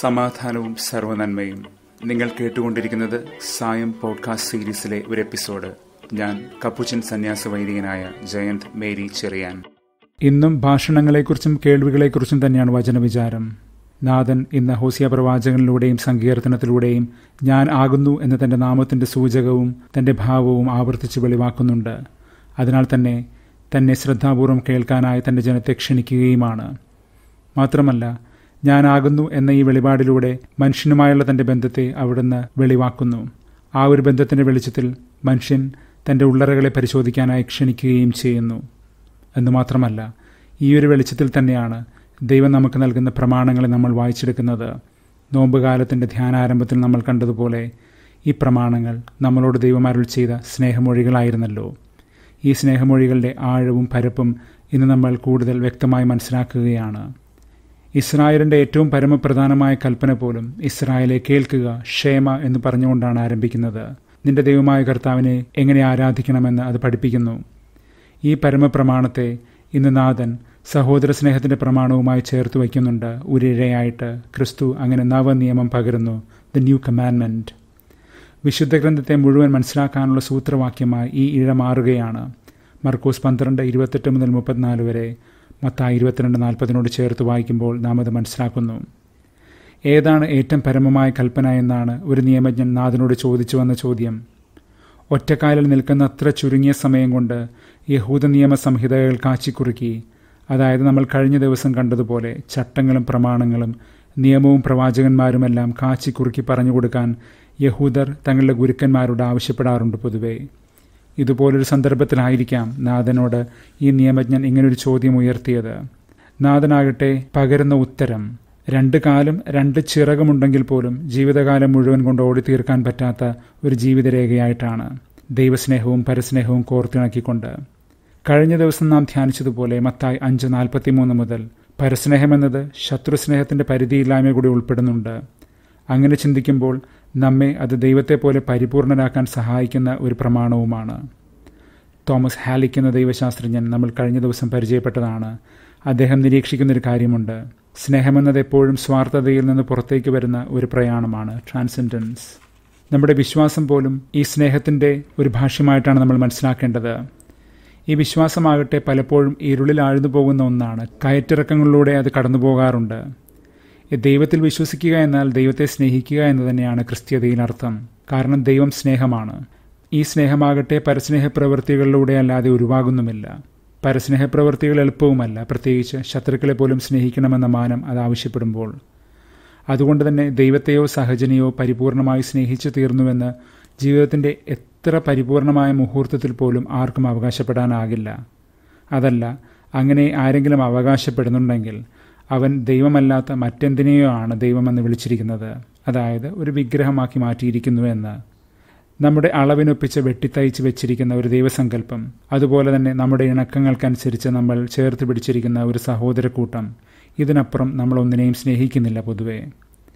സമാധാനവും സർവനന്മയും നിങ്ങൾ കേട്ടുകൊണ്ടിരിക്കുന്നത് സായം പോഡ്കാസ്റ്റ് സീരീസിലെ ഒരു എപ്പിസോഡ് ഞാൻ കപ്പുച്ചൻ സന്യാസ വൈദികനായ ജയന്ത് മേരി ചെറിയാൻ ഇന്നും ഭാഷണങ്ങളെക്കുറിച്ചും കേൾവികളെക്കുറിച്ചും തന്നെയാണ് വചനവിചാരം നാഥൻ ഇന്ന് ഹോസിയ പ്രവാചകനിലൂടെയും സങ്കീർത്തനത്തിലൂടെയും ഞാൻ ആകുന്നു എന്ന തന്റെ നാമത്തിന്റെ സൂചകവും തന്റെ ഭാവവും ആവർത്തിച്ച് വെളിവാക്കുന്നുണ്ട് അതിനാൽ തന്നെ തന്നെ ശ്രദ്ധാപൂർവം കേൾക്കാനായി തന്റെ ജനത്തെ ക്ഷണിക്കുകയുമാണ് മാത്രമല്ല ഞാനാകുന്നു എന്ന ഈ വെളിപാടിലൂടെ മനുഷ്യനുമായുള്ള തന്റെ ബന്ധത്തെ അവിടുന്ന് വെളിവാക്കുന്നു ആ ഒരു ബന്ധത്തിന്റെ വെളിച്ചത്തിൽ മനുഷ്യൻ തന്റെ ഉള്ളറകളെ പരിശോധിക്കാനായി ക്ഷണിക്കുകയും ചെയ്യുന്നു എന്ന് മാത്രമല്ല ഈ ഒരു വെളിച്ചത്തിൽ തന്നെയാണ് ദൈവം നമുക്ക് നൽകുന്ന പ്രമാണങ്ങളെ നമ്മൾ വായിച്ചെടുക്കുന്നത് നോമ്പുകാലത്തിൻ്റെ ധ്യാനാരംഭത്തിൽ നമ്മൾ കണ്ടതുപോലെ ഈ പ്രമാണങ്ങൾ നമ്മളോട് ദൈവമാരുൾ ചെയ്ത സ്നേഹമൊഴികളായിരുന്നല്ലോ ഈ സ്നേഹമൊഴികളുടെ ആഴവും പരപ്പും ഇന്ന് നമ്മൾ കൂടുതൽ വ്യക്തമായി മനസ്സിലാക്കുകയാണ് ഇസ്രായേലിൻ്റെ ഏറ്റവും പരമപ്രധാനമായ കൽപ്പന പോലും ഇസ്രായേലെ കേൾക്കുക ക്ഷേമ എന്ന് പറഞ്ഞുകൊണ്ടാണ് ആരംഭിക്കുന്നത് നിന്റെ ദൈവമായ കർത്താവിനെ എങ്ങനെ ആരാധിക്കണമെന്ന് അത് പഠിപ്പിക്കുന്നു ഈ പരമപ്രമാണത്തെ ഇന്ന് നാഥൻ സഹോദര സ്നേഹത്തിൻ്റെ പ്രമാണവുമായി ചേർത്ത് വയ്ക്കുന്നുണ്ട് ഒരിഴയായിട്ട് ക്രിസ്തു അങ്ങനെ നവനിയമം പകരുന്നു ദ ന്യൂ കമാൻമെൻറ്റ് വിശുദ്ധ ഗ്രന്ഥത്തെ മുഴുവൻ മനസ്സിലാക്കാനുള്ള സൂത്രവാക്യമായി ഈ ഇഴ മാറുകയാണ് മർക്കോസ് പന്ത്രണ്ട് ഇരുപത്തെട്ട് മുതൽ മുപ്പത്തിനാല് വരെ മത്തായി ഇരുപത്തിരണ്ട് നാൽപ്പതിനോട് ചേർത്ത് വായിക്കുമ്പോൾ നാം അത് മനസ്സിലാക്കുന്നു ഏതാണ് ഏറ്റവും പരമമായ കൽപ്പന എന്നാണ് ഒരു നിയമജ്ഞൻ നാഥനോട് ചോദിച്ചു വന്ന ചോദ്യം ഒറ്റക്കാലിൽ നിൽക്കുന്ന അത്ര ചുരുങ്ങിയ സമയം കൊണ്ട് യഹൂദ നിയമ സംഹിതകൾ കാച്ചിക്കുറുക്കി അതായത് നമ്മൾ കഴിഞ്ഞ ദിവസം കണ്ടതുപോലെ ചട്ടങ്ങളും പ്രമാണങ്ങളും നിയമവും പ്രവാചകന്മാരുമെല്ലാം കാച്ചിക്കുറുക്കി പറഞ്ഞു കൊടുക്കാൻ യഹൂദർ തങ്ങളുടെ ഗുരുക്കന്മാരോട് ആവശ്യപ്പെടാറുണ്ട് പൊതുവേ ഇതുപോലൊരു സന്ദർഭത്തിലായിരിക്കാം നാഥനോട് ഈ നിയമജ്ഞൻ ഇങ്ങനൊരു ചോദ്യം ഉയർത്തിയത് നാഥനാകട്ടെ പകരുന്ന ഉത്തരം രണ്ട് കാലും രണ്ട് ചിറകുമുണ്ടെങ്കിൽ പോലും ജീവിതകാലം മുഴുവൻ കൊണ്ട് ഓടിത്തീർക്കാൻ പറ്റാത്ത ഒരു ജീവിതരേഖയായിട്ടാണ് ദൈവസ്നേഹവും പരസ്നേഹവും കോർത്തിണക്കിക്കൊണ്ട് കഴിഞ്ഞ ദിവസം നാം ധ്യാനിച്ചതുപോലെ മത്തായി അഞ്ച് നാൽപ്പത്തിമൂന്ന് മുതൽ പരസ്നേഹമെന്നത് ശത്രുസ്നേഹത്തിന്റെ പരിധിയില്ലായ്മ കൂടി ഉൾപ്പെടുന്നുണ്ട് അങ്ങനെ ചിന്തിക്കുമ്പോൾ നമ്മെ അത് ദൈവത്തെപ്പോലെ പരിപൂർണരാക്കാൻ സഹായിക്കുന്ന ഒരു പ്രമാണവുമാണ് തോമസ് ഹാലിക് എന്ന ദൈവശാസ്ത്രജ്ഞൻ നമ്മൾ കഴിഞ്ഞ ദിവസം പരിചയപ്പെട്ടതാണ് അദ്ദേഹം നിരീക്ഷിക്കുന്നൊരു കാര്യമുണ്ട് സ്നേഹമെന്നത് എപ്പോഴും സ്വാർത്ഥതയിൽ നിന്ന് പുറത്തേക്ക് വരുന്ന ഒരു പ്രയാണമാണ് ട്രാൻസെൻഡൻസ് നമ്മുടെ വിശ്വാസം പോലും ഈ സ്നേഹത്തിൻ്റെ ഒരു ഭാഷ്യമായിട്ടാണ് നമ്മൾ മനസ്സിലാക്കേണ്ടത് ഈ വിശ്വാസമാകട്ടെ പലപ്പോഴും ഇരുളിൽ ആഴ്ന്നു പോകുന്ന ഒന്നാണ് കയറ്റിറക്കങ്ങളിലൂടെ അത് കടന്നു പോകാറുണ്ട് ദൈവത്തിൽ വിശ്വസിക്കുക എന്നാൽ ദൈവത്തെ സ്നേഹിക്കുക എന്ന് തന്നെയാണ് ക്രിസ്ത്യതയിനർത്ഥം കാരണം ദൈവം സ്നേഹമാണ് ഈ സ്നേഹമാകട്ടെ പരസ്നേഹ പ്രവൃത്തികളിലൂടെ അല്ലാതെ ഉരുവാകുന്നുമില്ല പരസ്നേഹ പ്രവൃത്തികൾ എളുപ്പവുമല്ല പ്രത്യേകിച്ച് ശത്രുക്കളെ പോലും സ്നേഹിക്കണമെന്ന മാനം അത് ആവശ്യപ്പെടുമ്പോൾ അതുകൊണ്ട് തന്നെ ദൈവത്തെയോ സഹജനെയോ പരിപൂർണമായി സ്നേഹിച്ചു തീർന്നുവെന്ന് ജീവിതത്തിൻ്റെ എത്ര പരിപൂർണമായ മുഹൂർത്തത്തിൽ പോലും ആർക്കും അവകാശപ്പെടാനാകില്ല അതല്ല അങ്ങനെ ആരെങ്കിലും അവകാശപ്പെടുന്നുണ്ടെങ്കിൽ അവൻ ദൈവമല്ലാത്ത മറ്റെന്തിനെയോ ആണ് ദൈവമെന്ന് വിളിച്ചിരിക്കുന്നത് അതായത് ഒരു വിഗ്രഹമാക്കി മാറ്റിയിരിക്കുന്നുവെന്ന് നമ്മുടെ അളവിനൊപ്പിച്ച് വെട്ടിത്തയച്ച് വെച്ചിരിക്കുന്ന ഒരു ദൈവസങ്കല്പം അതുപോലെ തന്നെ നമ്മുടെ ഇണക്കങ്ങൾക്കനുസരിച്ച് നമ്മൾ ചേർത്ത് പിടിച്ചിരിക്കുന്ന ഒരു സഹോദരക്കൂട്ടം ഇതിനപ്പുറം നമ്മൾ ഒന്നിനെയും സ്നേഹിക്കുന്നില്ല പൊതുവെ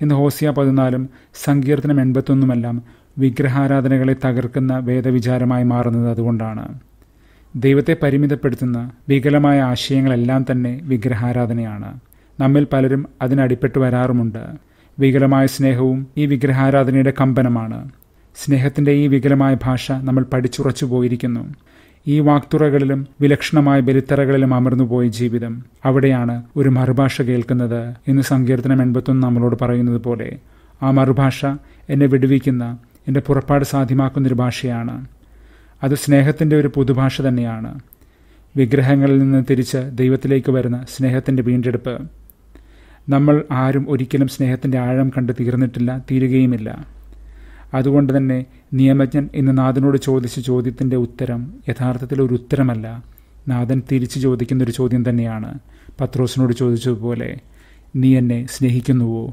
ഇന്ന് ഹോസിയ പതിനാലും സങ്കീർത്തനം എൺപത്തൊന്നുമെല്ലാം വിഗ്രഹാരാധനകളെ തകർക്കുന്ന വേദവിചാരമായി മാറുന്നത് അതുകൊണ്ടാണ് ദൈവത്തെ പരിമിതപ്പെടുത്തുന്ന വികലമായ ആശയങ്ങളെല്ലാം തന്നെ വിഗ്രഹാരാധനയാണ് നമ്മിൽ പലരും അതിനടിപ്പെട്ടു വരാറുമുണ്ട് വികലമായ സ്നേഹവും ഈ വിഗ്രഹാരാധനയുടെ കമ്പനമാണ് സ്നേഹത്തിന്റെ ഈ വികലമായ ഭാഷ നമ്മൾ പഠിച്ചുറച്ചു പോയിരിക്കുന്നു ഈ വാക്തുറകളിലും വിലക്ഷണമായ ബലിത്തറകളിലും അമർന്നുപോയ ജീവിതം അവിടെയാണ് ഒരു മറുഭാഷ കേൾക്കുന്നത് എന്ന് സങ്കീർത്തനം എൺപത്തൊന്ന് നമ്മളോട് പറയുന്നത് പോലെ ആ മറുഭാഷ എന്നെ വിടുവിക്കുന്ന എൻ്റെ പുറപ്പാട് സാധ്യമാക്കുന്നൊരു ഭാഷയാണ് അത് സ്നേഹത്തിൻ്റെ ഒരു പുതുഭാഷ തന്നെയാണ് വിഗ്രഹങ്ങളിൽ നിന്ന് തിരിച്ച് ദൈവത്തിലേക്ക് വരുന്ന സ്നേഹത്തിൻ്റെ വീണ്ടെടുപ്പ് നമ്മൾ ആരും ഒരിക്കലും സ്നേഹത്തിൻ്റെ ആഴം കണ്ട് തീർന്നിട്ടില്ല തീരുകയുമില്ല അതുകൊണ്ട് തന്നെ നിയമജ്ഞൻ ഇന്ന് നാഥനോട് ചോദിച്ച ചോദ്യത്തിൻ്റെ ഉത്തരം യഥാർത്ഥത്തിൽ ഒരു ഉത്തരമല്ല നാഥൻ തിരിച്ചു ചോദിക്കുന്നൊരു ചോദ്യം തന്നെയാണ് പത്രോസിനോട് ചോദിച്ചതുപോലെ നീ എന്നെ സ്നേഹിക്കുന്നുവോ